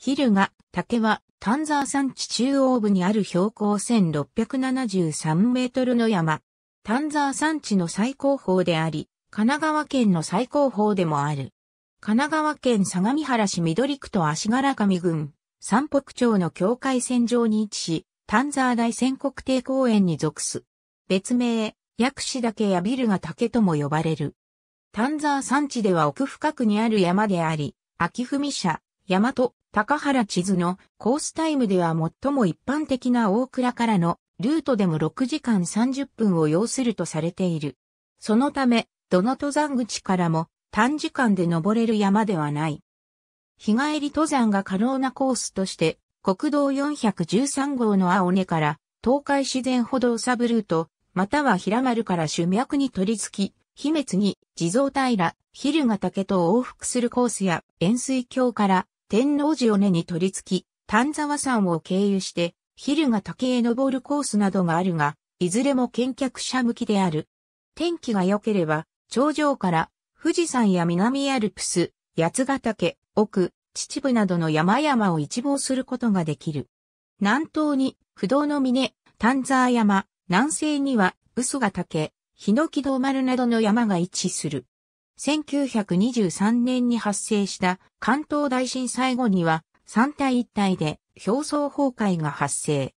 ヒルガ、竹は、丹沢山地中央部にある標高1673メートルの山。丹沢山地の最高峰であり、神奈川県の最高峰でもある。神奈川県相模原市緑区と足柄上郡、三北町の境界線上に位置し、丹沢大仙国定公園に属す。別名、薬師岳やビルが竹とも呼ばれる。丹沢山地では奥深くにある山であり、秋文社、大和、高原地図のコースタイムでは最も一般的な大倉からのルートでも6時間30分を要するとされている。そのため、どの登山口からも短時間で登れる山ではない。日帰り登山が可能なコースとして、国道413号の青根から東海自然歩道サブルート、または平丸から主脈に取り付き、秘密に地蔵平、昼ヶ岳と往復するコースや、円水橋から天王寺尾根に取り付き、丹沢山を経由して、昼が竹へ登るコースなどがあるが、いずれも見客者向きである。天気が良ければ、頂上から富士山や南アルプス、八ヶ岳、奥、秩父などの山々を一望することができる。南東に不動の峰、丹沢山、南西には、嘘ヶ岳、檜ノ丸などの山が位置する。1923年に発生した関東大震災後には三体一体で表層崩壊が発生。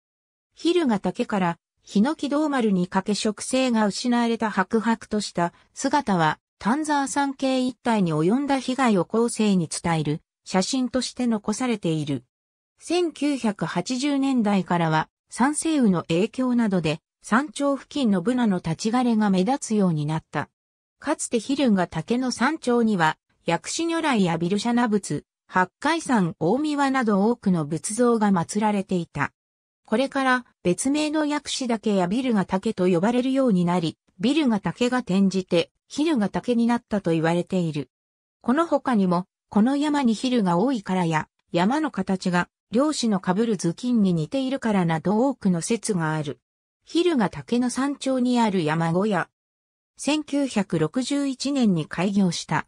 ヒルが竹からヒノキマ丸にかけ植生が失われた白々とした姿は丹沢山系一帯に及んだ被害を後世に伝える写真として残されている。1980年代からは山西雨の影響などで山頂付近のブナの立ち枯れが目立つようになった。かつてヒルンが竹の山頂には、薬師如来やビルシャナ仏、八海山大宮など多くの仏像が祀られていた。これから別名の薬師岳やビルが竹と呼ばれるようになり、ビルが竹が転じて、ヒルが竹になったと言われている。この他にも、この山にヒルが多いからや、山の形が漁師の被る頭巾に似ているからなど多くの説がある。ヒルが竹の山頂にある山小屋、1961年に開業した。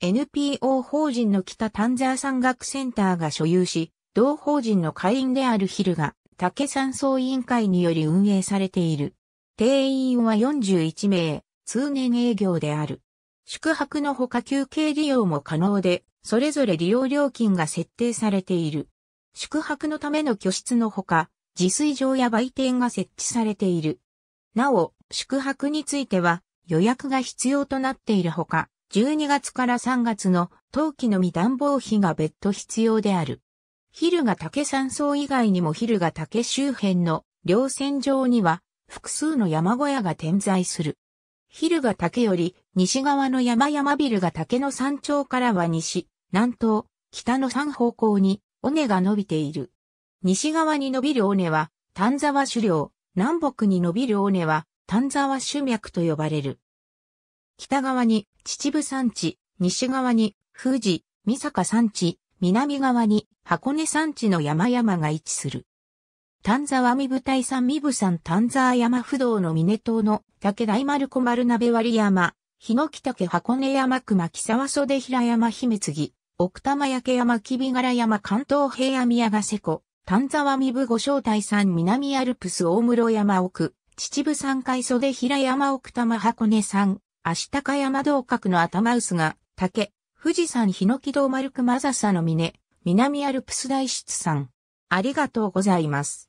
NPO 法人の北丹沢山岳センターが所有し、同法人の会員であるヒルが竹山荘委員会により運営されている。定員は41名、通年営業である。宿泊のほか休憩利用も可能で、それぞれ利用料金が設定されている。宿泊のための居室のほか、自炊場や売店が設置されている。なお、宿泊については、予約が必要となっているほか、12月から3月の冬季のみ暖房費が別途必要である。昼が竹山荘以外にも昼が竹周辺の稜線上には複数の山小屋が点在する。昼が竹より西側の山々ビルが竹の山頂からは西、南東、北の3方向に尾根が伸びている。西側に伸びる尾根は丹沢狩猟、南北に伸びる尾根は丹沢主脈と呼ばれる。北側に秩父山地、西側に富士、三坂山地、南側に箱根山地の山々が位置する。丹沢三部隊山三部山丹沢山不動の峰島の竹大丸小丸鍋割山、日の木竹箱根山熊木沢袖平山姫継、奥多摩焼山木柄山関東平野宮ヶ瀬湖、丹沢三部五正大山南アルプス大室山奥、秩父山海袖平山奥多摩箱根山、足高山道角の頭薄が、竹、富士山日の木道丸熊笹の峰、南アルプス大さ山。ありがとうございます。